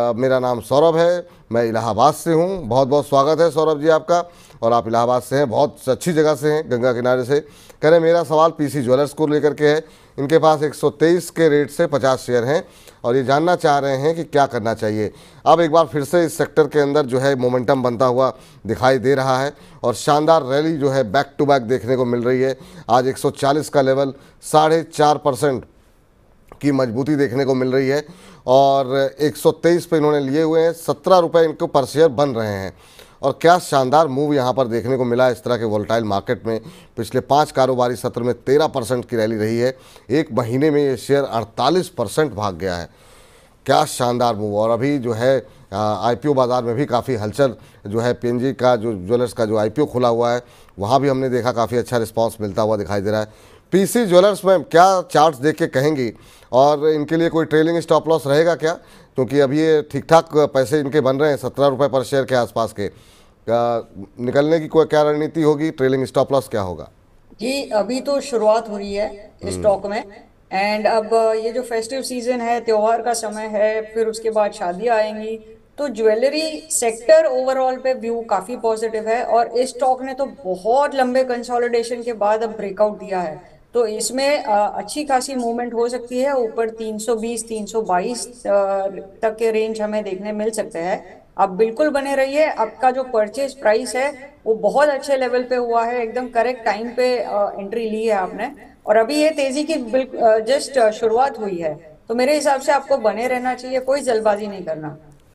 मेरा नाम सौरभ है मैं इलाहाबाद से हूँ बहुत बहुत स्वागत है सौरभ जी आपका और आप इलाहाबाद से हैं बहुत अच्छी जगह से हैं गंगा किनारे से कह रहे मेरा सवाल पीसी ज्वेलर्स को लेकर के है इनके पास 123 के रेट से 50 शेयर हैं और ये जानना चाह रहे हैं कि क्या करना चाहिए अब एक बार फिर से इस सेक्टर के अंदर जो है मोमेंटम बनता हुआ दिखाई दे रहा है और शानदार रैली जो है बैक टू बैक देखने को मिल रही है आज 140 का लेवल साढ़े चार परसेंट की मजबूती देखने को मिल रही है और 123 पे इन्होंने लिए हुए हैं सत्रह रुपये इनको पर शेयर बन रहे हैं और क्या शानदार मूव यहाँ पर देखने को मिला इस तरह के वोल्टाइल मार्केट में पिछले पाँच कारोबारी सत्र में तेरह परसेंट की रैली रही है एक महीने में ये शेयर अड़तालीस परसेंट भाग गया है क्या शानदार मूव और अभी जो है आईपीओ बाज़ार में भी काफ़ी हलचल जो है पीएनजी का जो ज्वेलर्स का जो आईपीओ खुला हुआ है वहाँ भी हमने देखा काफ़ी अच्छा रिस्पांस मिलता हुआ दिखाई दे रहा है पीसी ज्वेलर्स मैम क्या चार्ट्स देख के कहेंगी और इनके लिए कोई ट्रेलिंग स्टॉप लॉस रहेगा क्या क्योंकि अभी ये ठीक ठाक पैसे इनके बन रहे हैं सत्रह रुपये पर शेयर के आसपास के निकलने की कोई क्या रणनीति होगी ट्रेलिंग स्टॉप लॉस क्या होगा जी अभी तो शुरुआत हो रही है स्टॉक हम्म। में एंड अब ये जो फेस्टिव सीजन है त्योहार का समय है फिर उसके बाद शादियां आएंगी तो ज्वेलरी सेक्टर ओवरऑल पे व्यू काफी पॉजिटिव है और इस स्टॉक ने तो बहुत लंबे कंसोलिडेशन के बाद अब ब्रेकआउट दिया है तो इसमें अच्छी खासी मूवमेंट हो सकती है ऊपर 320 322 तक के रेंज हमें देखने मिल सकते हैं आप बिल्कुल बने रहिए आपका जो परचेज प्राइस है वो बहुत अच्छे लेवल पे हुआ है एकदम करेक्ट टाइम पे एंट्री ली है आपने और अभी ये तेजी की जस्ट शुरुआत हुई है तो मेरे हिसाब से आपको बने रहना चाहिए कोई जल्दबाजी नहीं करना